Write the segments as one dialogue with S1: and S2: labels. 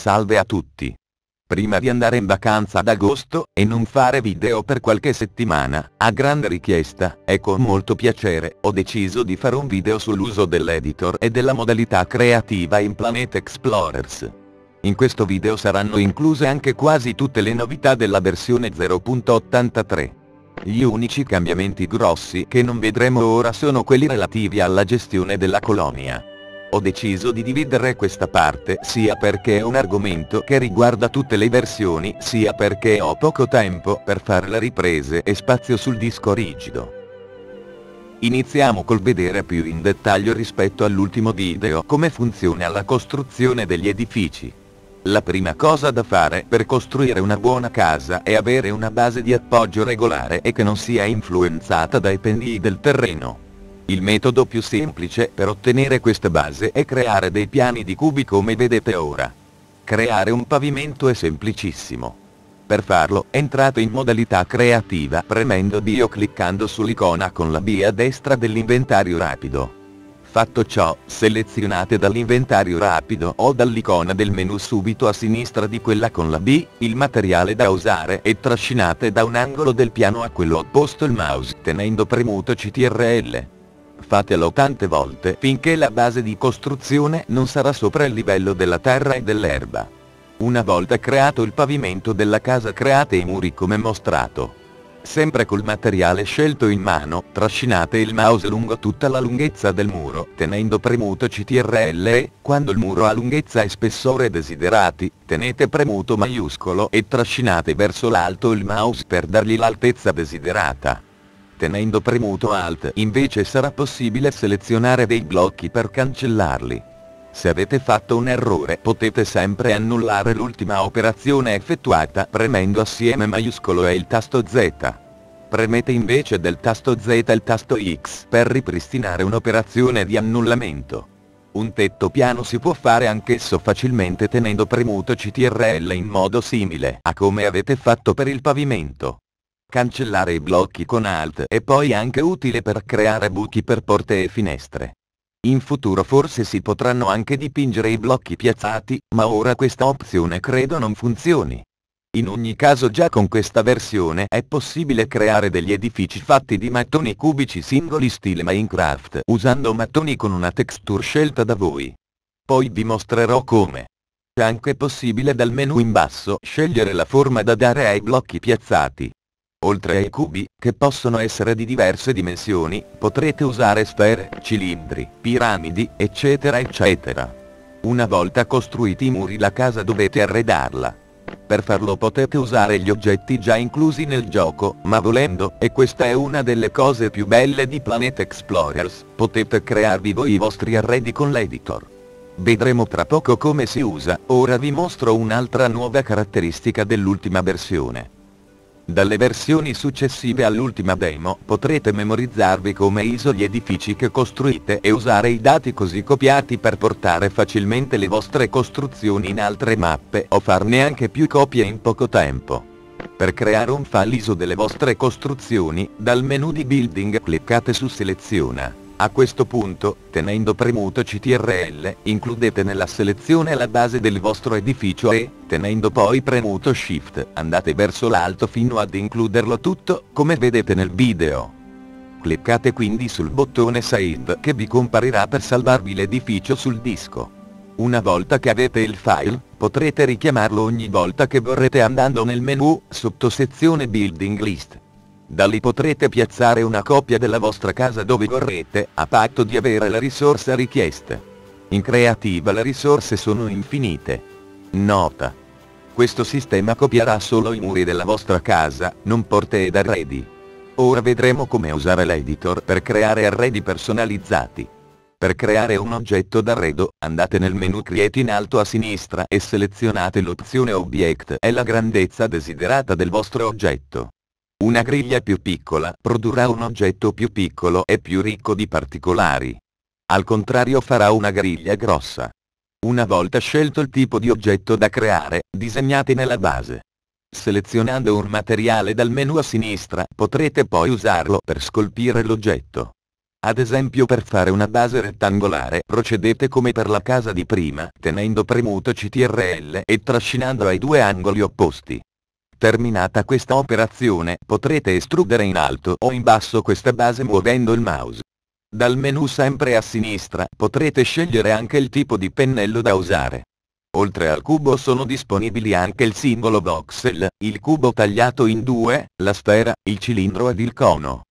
S1: Salve a tutti! Prima di andare in vacanza ad agosto, e non fare video per qualche settimana, a grande richiesta, e con molto piacere, ho deciso di fare un video sull'uso dell'editor e della modalità creativa in Planet Explorers. In questo video saranno incluse anche quasi tutte le novità della versione 0.83. Gli unici cambiamenti grossi che non vedremo ora sono quelli relativi alla gestione della colonia. Ho deciso di dividere questa parte sia perché è un argomento che riguarda tutte le versioni sia perché ho poco tempo per fare le riprese e spazio sul disco rigido. Iniziamo col vedere più in dettaglio rispetto all'ultimo video come funziona la costruzione degli edifici. La prima cosa da fare per costruire una buona casa è avere una base di appoggio regolare e che non sia influenzata dai pendii del terreno. Il metodo più semplice per ottenere questa base è creare dei piani di cubi come vedete ora. Creare un pavimento è semplicissimo. Per farlo, entrate in modalità creativa premendo D o cliccando sull'icona con la B a destra dell'inventario rapido. Fatto ciò, selezionate dall'inventario rapido o dall'icona del menu subito a sinistra di quella con la B, il materiale da usare e trascinate da un angolo del piano a quello opposto il mouse tenendo premuto CTRL. Fatelo tante volte finché la base di costruzione non sarà sopra il livello della terra e dell'erba. Una volta creato il pavimento della casa create i muri come mostrato. Sempre col materiale scelto in mano, trascinate il mouse lungo tutta la lunghezza del muro, tenendo premuto CTRL e, quando il muro ha lunghezza e spessore desiderati, tenete premuto maiuscolo e trascinate verso l'alto il mouse per dargli l'altezza desiderata tenendo premuto Alt invece sarà possibile selezionare dei blocchi per cancellarli. Se avete fatto un errore potete sempre annullare l'ultima operazione effettuata premendo assieme maiuscolo e il tasto Z. Premete invece del tasto Z il tasto X per ripristinare un'operazione di annullamento. Un tetto piano si può fare anch'esso facilmente tenendo premuto CTRL in modo simile a come avete fatto per il pavimento. Cancellare i blocchi con Alt è poi anche utile per creare buchi per porte e finestre. In futuro forse si potranno anche dipingere i blocchi piazzati, ma ora questa opzione credo non funzioni. In ogni caso già con questa versione è possibile creare degli edifici fatti di mattoni cubici singoli stile Minecraft usando mattoni con una texture scelta da voi. Poi vi mostrerò come. È anche possibile dal menu in basso scegliere la forma da dare ai blocchi piazzati. Oltre ai cubi, che possono essere di diverse dimensioni, potrete usare sfere, cilindri, piramidi, eccetera eccetera. Una volta costruiti i muri la casa dovete arredarla. Per farlo potete usare gli oggetti già inclusi nel gioco, ma volendo, e questa è una delle cose più belle di Planet Explorers, potete crearvi voi i vostri arredi con l'editor. Vedremo tra poco come si usa, ora vi mostro un'altra nuova caratteristica dell'ultima versione. Dalle versioni successive all'ultima demo potrete memorizzarvi come ISO gli edifici che costruite e usare i dati così copiati per portare facilmente le vostre costruzioni in altre mappe o farne anche più copie in poco tempo. Per creare un file ISO delle vostre costruzioni, dal menu di Building cliccate su Seleziona. A questo punto, tenendo premuto CTRL, includete nella selezione la base del vostro edificio e, tenendo poi premuto Shift andate verso l'alto fino ad includerlo tutto, come vedete nel video. Cliccate quindi sul bottone Save che vi comparirà per salvarvi l'edificio sul disco. Una volta che avete il file, potrete richiamarlo ogni volta che vorrete andando nel menu, sottosezione Building List. Da lì potrete piazzare una copia della vostra casa dove vorrete, a patto di avere la risorsa richiesta. In creativa le risorse sono infinite. Nota questo sistema copierà solo i muri della vostra casa, non porte ed arredi. Ora vedremo come usare l'editor per creare arredi personalizzati. Per creare un oggetto d'arredo, andate nel menu Create in alto a sinistra e selezionate l'opzione Object è la grandezza desiderata del vostro oggetto. Una griglia più piccola produrrà un oggetto più piccolo e più ricco di particolari. Al contrario farà una griglia grossa. Una volta scelto il tipo di oggetto da creare, disegnate nella base. Selezionando un materiale dal menu a sinistra potrete poi usarlo per scolpire l'oggetto. Ad esempio per fare una base rettangolare procedete come per la casa di prima tenendo premuto CTRL e trascinando ai due angoli opposti. Terminata questa operazione potrete estrudere in alto o in basso questa base muovendo il mouse. Dal menu sempre a sinistra potrete scegliere anche il tipo di pennello da usare. Oltre al cubo sono disponibili anche il singolo voxel, il cubo tagliato in due, la sfera, il cilindro ed il cono.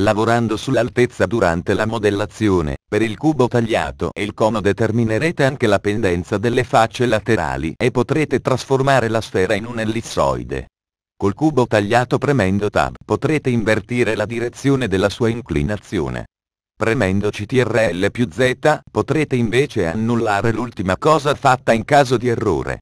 S1: Lavorando sull'altezza durante la modellazione, per il cubo tagliato e il cono determinerete anche la pendenza delle facce laterali e potrete trasformare la sfera in un ellissoide. Col cubo tagliato premendo Tab potrete invertire la direzione della sua inclinazione. Premendo CTRL più Z potrete invece annullare l'ultima cosa fatta in caso di errore.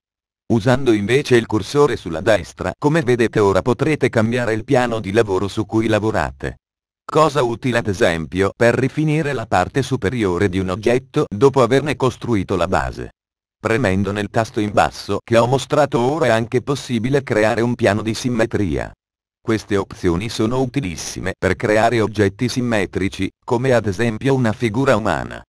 S1: Usando invece il cursore sulla destra, come vedete ora potrete cambiare il piano di lavoro su cui lavorate. Cosa utile ad esempio per rifinire la parte superiore di un oggetto dopo averne costruito la base. Premendo nel tasto in basso che ho mostrato ora è anche possibile creare un piano di simmetria. Queste opzioni sono utilissime per creare oggetti simmetrici, come ad esempio una figura umana.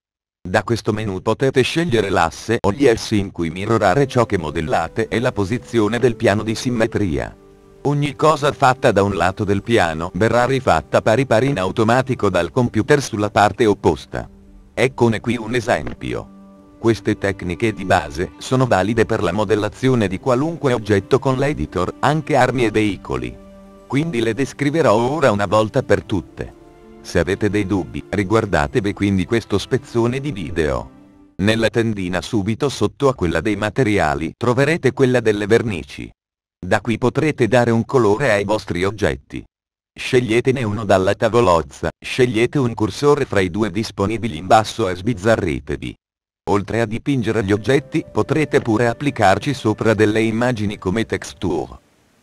S1: Da questo menu potete scegliere l'asse o gli essi in cui mirrorare ciò che modellate e la posizione del piano di simmetria. Ogni cosa fatta da un lato del piano verrà rifatta pari pari in automatico dal computer sulla parte opposta. Eccone qui un esempio. Queste tecniche di base sono valide per la modellazione di qualunque oggetto con l'editor, anche armi e veicoli quindi le descriverò ora una volta per tutte. Se avete dei dubbi, riguardatevi quindi questo spezzone di video. Nella tendina subito sotto a quella dei materiali troverete quella delle vernici. Da qui potrete dare un colore ai vostri oggetti. Sceglietene uno dalla tavolozza, scegliete un cursore fra i due disponibili in basso e sbizzarritevi. Oltre a dipingere gli oggetti potrete pure applicarci sopra delle immagini come texture.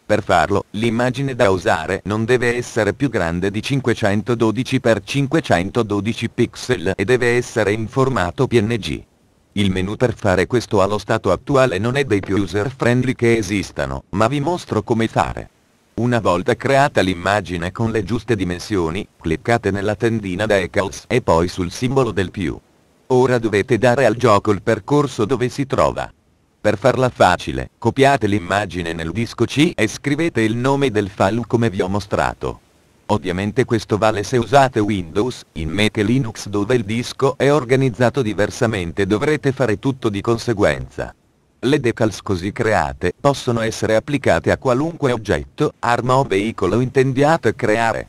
S1: Per farlo, l'immagine da usare non deve essere più grande di 512 x 512 pixel e deve essere in formato PNG. Il menu per fare questo allo stato attuale non è dei più user friendly che esistano, ma vi mostro come fare. Una volta creata l'immagine con le giuste dimensioni, cliccate nella tendina da Decals e poi sul simbolo del più. Ora dovete dare al gioco il percorso dove si trova. Per farla facile, copiate l'immagine nel disco C e scrivete il nome del file come vi ho mostrato. Ovviamente questo vale se usate Windows, in Mac e Linux dove il disco è organizzato diversamente dovrete fare tutto di conseguenza. Le decals così create possono essere applicate a qualunque oggetto, arma o veicolo intendiate creare.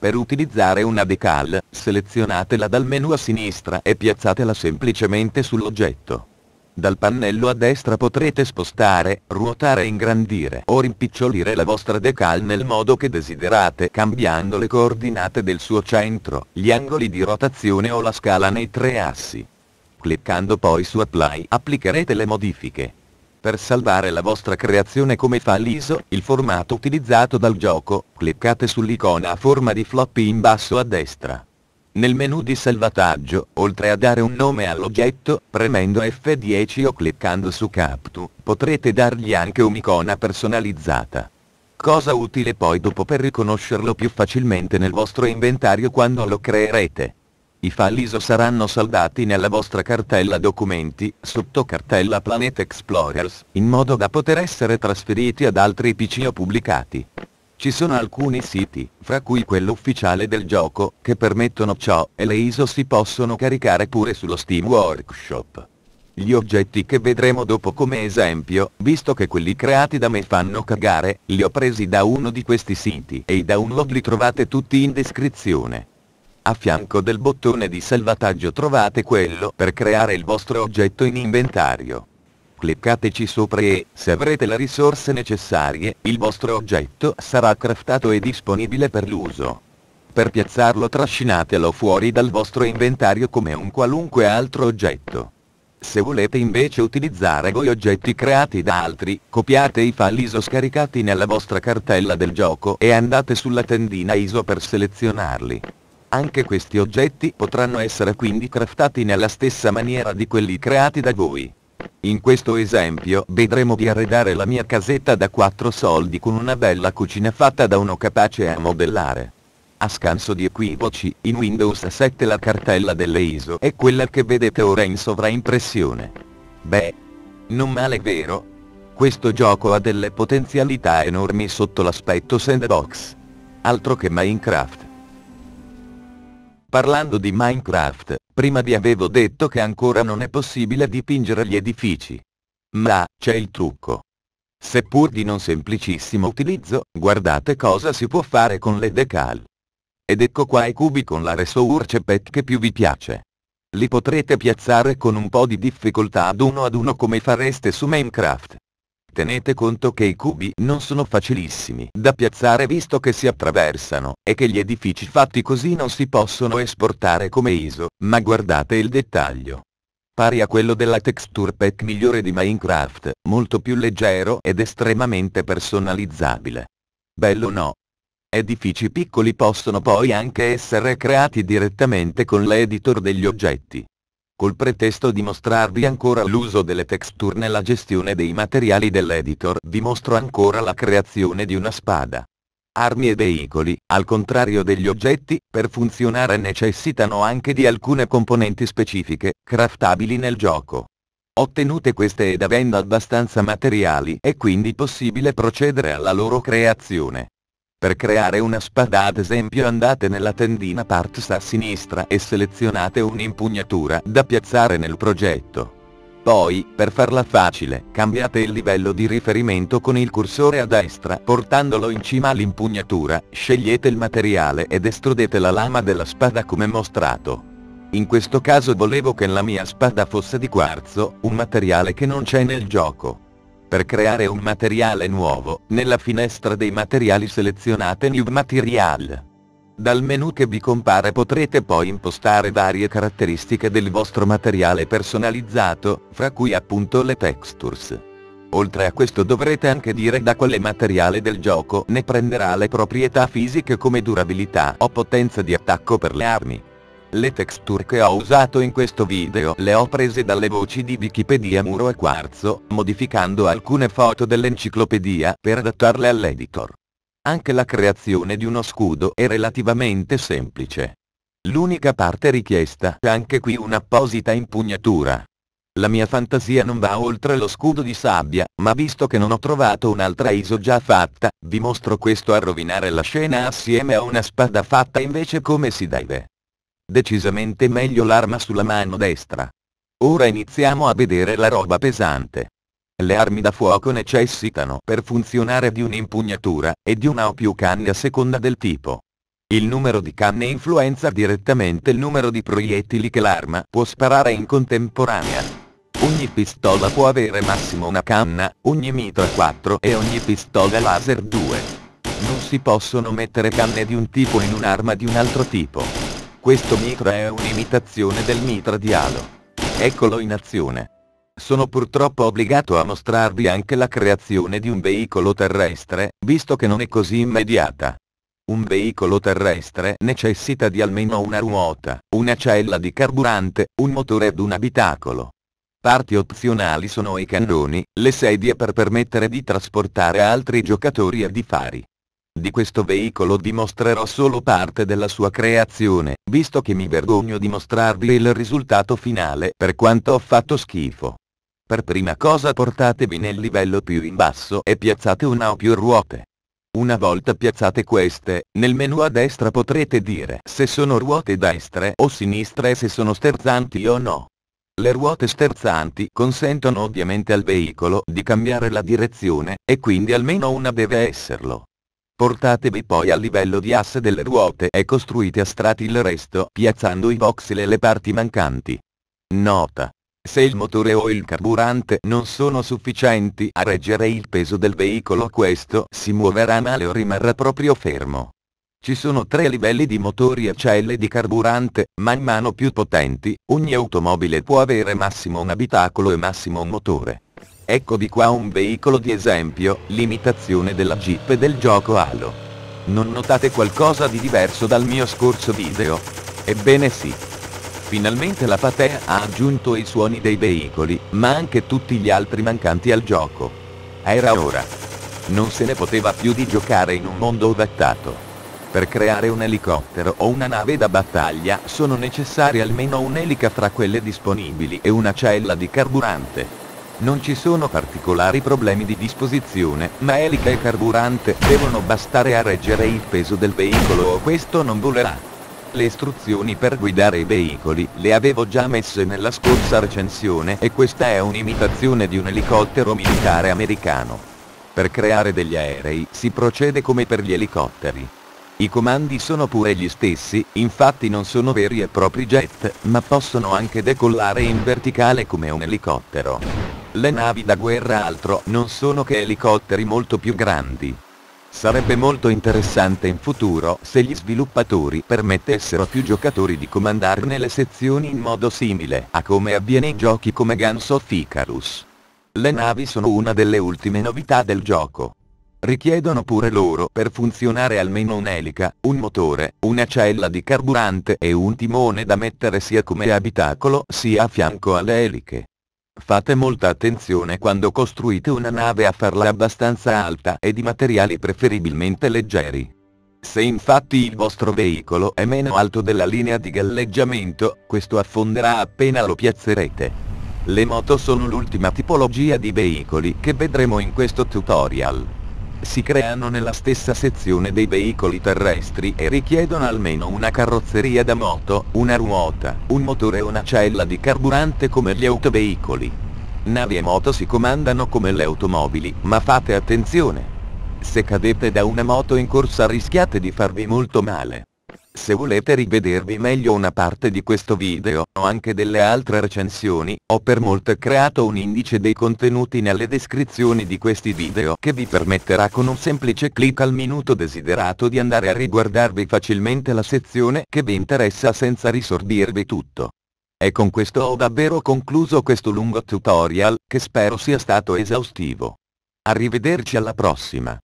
S1: Per utilizzare una decal, selezionatela dal menu a sinistra e piazzatela semplicemente sull'oggetto. Dal pannello a destra potrete spostare, ruotare e ingrandire o rimpicciolire la vostra decal nel modo che desiderate cambiando le coordinate del suo centro, gli angoli di rotazione o la scala nei tre assi. Cliccando poi su Apply applicherete le modifiche. Per salvare la vostra creazione come fa l'ISO, il formato utilizzato dal gioco, cliccate sull'icona a forma di floppy in basso a destra. Nel menu di salvataggio, oltre a dare un nome all'oggetto, premendo F10 o cliccando su Captu, potrete dargli anche un'icona personalizzata. Cosa utile poi dopo per riconoscerlo più facilmente nel vostro inventario quando lo creerete. I file ISO saranno saldati nella vostra cartella documenti, sotto cartella Planet Explorers, in modo da poter essere trasferiti ad altri PC o pubblicati. Ci sono alcuni siti, fra cui quello ufficiale del gioco, che permettono ciò e le ISO si possono caricare pure sullo Steam Workshop. Gli oggetti che vedremo dopo come esempio, visto che quelli creati da me fanno cagare, li ho presi da uno di questi siti e i download li trovate tutti in descrizione. A fianco del bottone di salvataggio trovate quello per creare il vostro oggetto in inventario cliccateci sopra e, se avrete le risorse necessarie, il vostro oggetto sarà craftato e disponibile per l'uso. Per piazzarlo trascinatelo fuori dal vostro inventario come un qualunque altro oggetto. Se volete invece utilizzare voi oggetti creati da altri, copiate i file ISO scaricati nella vostra cartella del gioco e andate sulla tendina ISO per selezionarli. Anche questi oggetti potranno essere quindi craftati nella stessa maniera di quelli creati da voi. In questo esempio vedremo di arredare la mia casetta da 4 soldi con una bella cucina fatta da uno capace a modellare. A scanso di equivoci, in Windows 7 la cartella delle ISO è quella che vedete ora in sovraimpressione. Beh, non male vero? Questo gioco ha delle potenzialità enormi sotto l'aspetto sandbox. Altro che Minecraft. Parlando di Minecraft, prima vi avevo detto che ancora non è possibile dipingere gli edifici. Ma, c'è il trucco. Seppur di non semplicissimo utilizzo, guardate cosa si può fare con le decal. Ed ecco qua i cubi con la resource pack che più vi piace. Li potrete piazzare con un po' di difficoltà ad uno ad uno come fareste su Minecraft. Tenete conto che i cubi non sono facilissimi da piazzare visto che si attraversano, e che gli edifici fatti così non si possono esportare come ISO, ma guardate il dettaglio. Pari a quello della texture pack migliore di Minecraft, molto più leggero ed estremamente personalizzabile. Bello no? Edifici piccoli possono poi anche essere creati direttamente con l'editor degli oggetti col pretesto di mostrarvi ancora l'uso delle texture nella gestione dei materiali dell'editor vi mostro ancora la creazione di una spada. Armi e veicoli, al contrario degli oggetti, per funzionare necessitano anche di alcune componenti specifiche, craftabili nel gioco. Ottenute queste ed avendo abbastanza materiali è quindi possibile procedere alla loro creazione. Per creare una spada ad esempio andate nella tendina Parts a sinistra e selezionate un'impugnatura da piazzare nel progetto. Poi, per farla facile, cambiate il livello di riferimento con il cursore a destra portandolo in cima all'impugnatura, scegliete il materiale ed estrudete la lama della spada come mostrato. In questo caso volevo che la mia spada fosse di quarzo, un materiale che non c'è nel gioco per creare un materiale nuovo, nella finestra dei materiali selezionate New Material. Dal menu che vi compare potrete poi impostare varie caratteristiche del vostro materiale personalizzato, fra cui appunto le textures. Oltre a questo dovrete anche dire da quale materiale del gioco ne prenderà le proprietà fisiche come durabilità o potenza di attacco per le armi. Le texture che ho usato in questo video le ho prese dalle voci di Wikipedia Muro e Quarzo, modificando alcune foto dell'enciclopedia per adattarle all'editor. Anche la creazione di uno scudo è relativamente semplice. L'unica parte richiesta è anche qui un'apposita impugnatura. La mia fantasia non va oltre lo scudo di sabbia, ma visto che non ho trovato un'altra ISO già fatta, vi mostro questo a rovinare la scena assieme a una spada fatta invece come si deve decisamente meglio l'arma sulla mano destra. Ora iniziamo a vedere la roba pesante. Le armi da fuoco necessitano per funzionare di un'impugnatura e di una o più canne a seconda del tipo. Il numero di canne influenza direttamente il numero di proiettili che l'arma può sparare in contemporanea. Ogni pistola può avere massimo una canna, ogni mitra 4 e ogni pistola laser 2. Non si possono mettere canne di un tipo in un'arma di un altro tipo. Questo mitra è un'imitazione del mitra di Halo. Eccolo in azione. Sono purtroppo obbligato a mostrarvi anche la creazione di un veicolo terrestre, visto che non è così immediata. Un veicolo terrestre necessita di almeno una ruota, una cella di carburante, un motore ed un abitacolo. Parti opzionali sono i cannoni, le sedie per permettere di trasportare altri giocatori e di fari. Di questo veicolo dimostrerò solo parte della sua creazione, visto che mi vergogno di mostrarvi il risultato finale per quanto ho fatto schifo. Per prima cosa portatevi nel livello più in basso e piazzate una o più ruote. Una volta piazzate queste, nel menu a destra potrete dire se sono ruote destre o sinistre e se sono sterzanti o no. Le ruote sterzanti consentono ovviamente al veicolo di cambiare la direzione, e quindi almeno una deve esserlo. Portatevi poi al livello di asse delle ruote e costruite a strati il resto piazzando i voxel e le parti mancanti. Nota. Se il motore o il carburante non sono sufficienti a reggere il peso del veicolo questo si muoverà male o rimarrà proprio fermo. Ci sono tre livelli di motori a celle di carburante, man mano più potenti, ogni automobile può avere massimo un abitacolo e massimo un motore. Eccovi qua un veicolo di esempio, l'imitazione della Jeep del gioco Halo. Non notate qualcosa di diverso dal mio scorso video? Ebbene sì. Finalmente la patea ha aggiunto i suoni dei veicoli, ma anche tutti gli altri mancanti al gioco. Era ora. Non se ne poteva più di giocare in un mondo ovattato. Per creare un elicottero o una nave da battaglia sono necessarie almeno un'elica fra quelle disponibili e una cella di carburante. Non ci sono particolari problemi di disposizione, ma elica e carburante devono bastare a reggere il peso del veicolo o questo non volerà. Le istruzioni per guidare i veicoli le avevo già messe nella scorsa recensione e questa è un'imitazione di un elicottero militare americano. Per creare degli aerei si procede come per gli elicotteri. I comandi sono pure gli stessi, infatti non sono veri e propri jet, ma possono anche decollare in verticale come un elicottero. Le navi da guerra altro non sono che elicotteri molto più grandi. Sarebbe molto interessante in futuro se gli sviluppatori permettessero a più giocatori di comandarne le sezioni in modo simile a come avviene in giochi come Guns of Icarus. Le navi sono una delle ultime novità del gioco. Richiedono pure loro per funzionare almeno un'elica, un motore, una cella di carburante e un timone da mettere sia come abitacolo sia a fianco alle eliche. Fate molta attenzione quando costruite una nave a farla abbastanza alta e di materiali preferibilmente leggeri. Se infatti il vostro veicolo è meno alto della linea di galleggiamento, questo affonderà appena lo piazzerete. Le moto sono l'ultima tipologia di veicoli che vedremo in questo tutorial si creano nella stessa sezione dei veicoli terrestri e richiedono almeno una carrozzeria da moto, una ruota, un motore e una cella di carburante come gli autoveicoli. Navi e moto si comandano come le automobili, ma fate attenzione. Se cadete da una moto in corsa rischiate di farvi molto male. Se volete rivedervi meglio una parte di questo video o anche delle altre recensioni, ho per molto creato un indice dei contenuti nelle descrizioni di questi video che vi permetterà con un semplice clic al minuto desiderato di andare a riguardarvi facilmente la sezione che vi interessa senza risordirvi tutto. E con questo ho davvero concluso questo lungo tutorial, che spero sia stato esaustivo. Arrivederci alla prossima.